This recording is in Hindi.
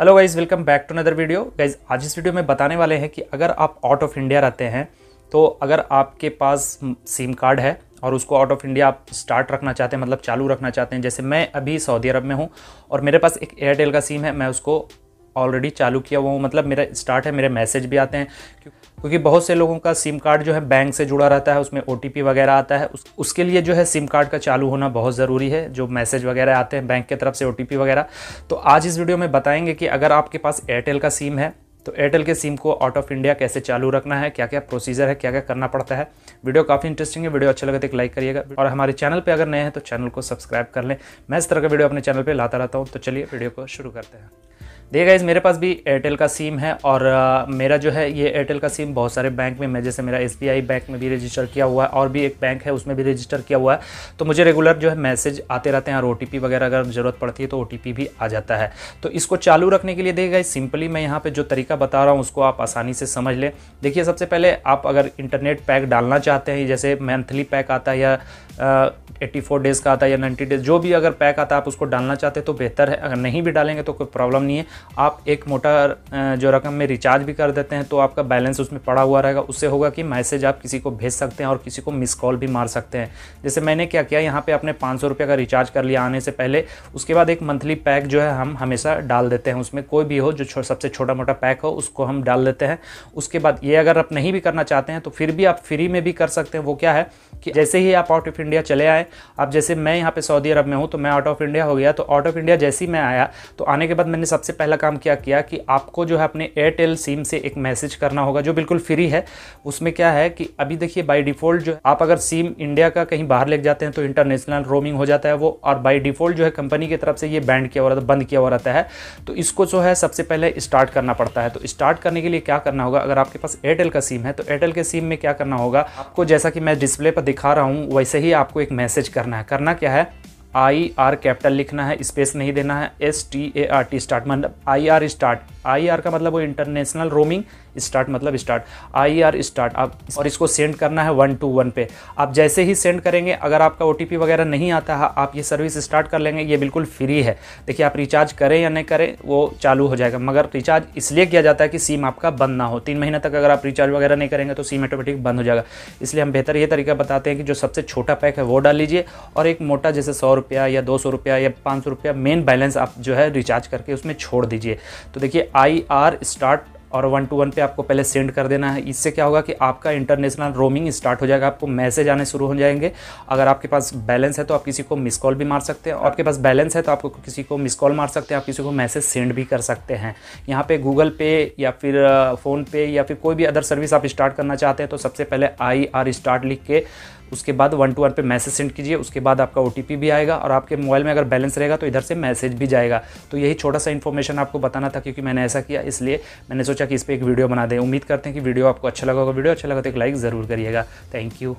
hello guys welcome back to another video guys आज इस वीडियो में बताने वाले हैं कि अगर आप आउट ऑफ इंडिया रहते हैं तो अगर आपके पास सिम कार्ड है और उसको आउट ऑफ इंडिया आप स्टार्ट रखना चाहते हैं मतलब चालू रखना चाहते हैं जैसे मैं अभी सऊदी अरब में हूँ और मेरे पास एक एयरटेल का सिम है मैं उसको ऑलरेडी चालू किया हुआ हूँ मतलब मेरा स्टार्ट है मेरे मैसेज भी आते हैं क्योंकि बहुत से लोगों का सिम कार्ड जो है बैंक से जुड़ा रहता है उसमें ओ वगैरह आता है उस, उसके लिए जो है सिम कार्ड का चालू होना बहुत ज़रूरी है जो मैसेज वगैरह आते हैं बैंक की तरफ से ओ वगैरह तो आज इस वीडियो में बताएंगे कि अगर आपके पास एयरटेल का सिम है तो एयरटेल के सिम को आउट ऑफ इंडिया कैसे चालू रखना है क्या क्या प्रोसीजर है क्या क्या करना पड़ता है वीडियो काफ़ी इंटरेस्टिंग है वीडियो अच्छा लगे तो एक लाइक करिएगा और हमारे चैनल पे अगर नए हैं तो चैनल को सब्सक्राइब कर लें मैं इस तरह का वीडियो अपने चैनल पे लाता रहता हूँ तो चलिए वीडियो को शुरू करते हैं देखा इस मेरे पास भी एयरटेल का सिम है और मेरा जो है ये एयरटेल का सिम बहुत सारे बैंक में मैं जैसे मेरा एस बैंक में भी रजिस्टर किया हुआ है और भी एक बैंक है उसमें भी रजिस्टर किया हुआ है तो मुझे रेगुलर जो है मैसेज आते रहते हैं और ओ वगैरह अगर ज़रूरत पड़ती है तो ओ भी आ जाता है तो इसको चालू रखने के लिए देखा इस सिंपली मैं यहाँ पर जो तरीका बता रहा हूँ उसको आप आसानी से समझ लें देखिए सबसे पहले आप अगर इंटरनेट पैक डालना चाहते हैं जैसे मंथली पैक आता है या एट्टी फोर डेज़ का आता है या नाइन्टी डेज़ जो भी अगर पैक आता है आप उसको डालना चाहते हैं तो बेहतर है अगर नहीं भी डालेंगे तो कोई प्रॉब्लम नहीं है आप एक मोटा जो रकम में रिचार्ज भी कर देते हैं तो आपका बैलेंस उसमें पड़ा हुआ रहेगा उससे होगा कि मैसेज आप किसी को भेज सकते हैं और किसी को मिस कॉल भी मार सकते हैं जैसे मैंने क्या किया यहाँ पर आपने पाँच सौ का रिचार्ज कर लिया आने से पहले उसके बाद एक मंथली पैक जो है हम हमेशा डाल देते हैं उसमें कोई भी हो जो सबसे छोटा मोटा पैक हो उसको हम डाल देते हैं उसके बाद ये अगर आप नहीं भी करना चाहते हैं तो फिर भी आप फ्री में भी कर सकते हैं वो क्या है कि जैसे ही आप आउट ऑफ इंडिया चले आए आप जैसे मैं यहाँ पे सऊदी अरब में हूँ तो मैं आउट ऑफ इंडिया हो गया तो आउट ऑफ इंडिया जैसे ही मैं आया तो आने के बाद मैंने सबसे पहले पहला काम क्या किया कि आपको जो है अपने एयरटेल सिम से एक मैसेज करना होगा जो बिल्कुल फ्री है उसमें क्या है कि अभी देखिए बाई डिफ़ॉल्ट जो आप अगर सिम इंडिया का कहीं बाहर लेके जाते हैं तो इंटरनेशनल रोमिंग हो जाता है वो और बाई डिफ़ॉल्ट जो है कंपनी की तरफ से ये बैंड किया हुआ रहता है बंद किया हुआ रहता है तो इसको जो है सबसे पहले स्टार्ट करना पड़ता है तो स्टार्ट करने के लिए क्या करना होगा अगर आपके पास एयरटेल का सिम है तो एयरटेल के सिम में क्या करना होगा आपको जैसा कि मैं डिस्प्ले पर दिखा रहा हूँ वैसे ही आपको एक मैसेज करना है करना क्या है आई आर कैपिटल लिखना है स्पेस नहीं देना है S T A R T start मतलब I R start I e का मतलब वो इंटरनेशनल रोमिंग स्टार्ट मतलब स्टार्ट आई आर स्टार्ट आप और इसको सेंड करना है वन टू वन पे आप जैसे ही सेंड करेंगे अगर आपका ओ वगैरह नहीं आता है आप ये सर्विस स्टार्ट कर लेंगे ये बिल्कुल फ्री है देखिए आप रिचार्ज करें या नहीं करें वो चालू हो जाएगा मगर रिचार्ज इसलिए किया जाता है कि सिम आपका बंद ना हो तीन महीने तक अगर आप रिचार्ज वगैरह नहीं करेंगे तो सिम ऑटोमेटिक बंद हो जाएगा इसलिए हम बेहतर ये तरीका बताते हैं कि जो सबसे छोटा पैक है वो डाल लीजिए और एक मोटा जैसे सौ रुपया या दो सौ रुपया या पाँच सौ रुपया मेन बैलेंस आप जो है रिचार्ज करके उसमें छोड़ दीजिए तो देखिए आई आर स्टार्ट और वन टू वन पे आपको पहले सेंड कर देना है इससे क्या होगा कि आपका इंटरनेशनल रोमिंग स्टार्ट हो जाएगा आपको मैसेज आने शुरू हो जाएंगे अगर आपके पास बैलेंस है तो आप किसी को मिस कॉल भी मार सकते हैं और आपके पास बैलेंस है तो आपको किसी को मिस कॉल मार सकते हैं आप किसी को मैसेज सेंड भी कर सकते हैं यहाँ पे गूगल पे या फिर फ़ोन पे या फिर कोई भी अदर सर्विस आप स्टार्ट करना चाहते हैं तो सबसे पहले आई आर स्टार्ट लिख के उसके बाद वन टू वन पे मैसेज सेंड कीजिए उसके बाद आपका ओ भी आएगा और आपके मोबाइल में अगर बैलेंस रहेगा तो इधर से मैसेज भी जाएगा तो यही छोटा सा इन्फॉर्मेशन आपको बताना था क्योंकि मैंने ऐसा किया इसलिए मैंने सोचा कि इस पर एक वीडियो बना दें उम्मीद करते हैं कि वीडियो आपको अच्छा लगा होगा वीडियो अच्छा लगा तो एक लाइक ज़रूर करिएगा थैंक यू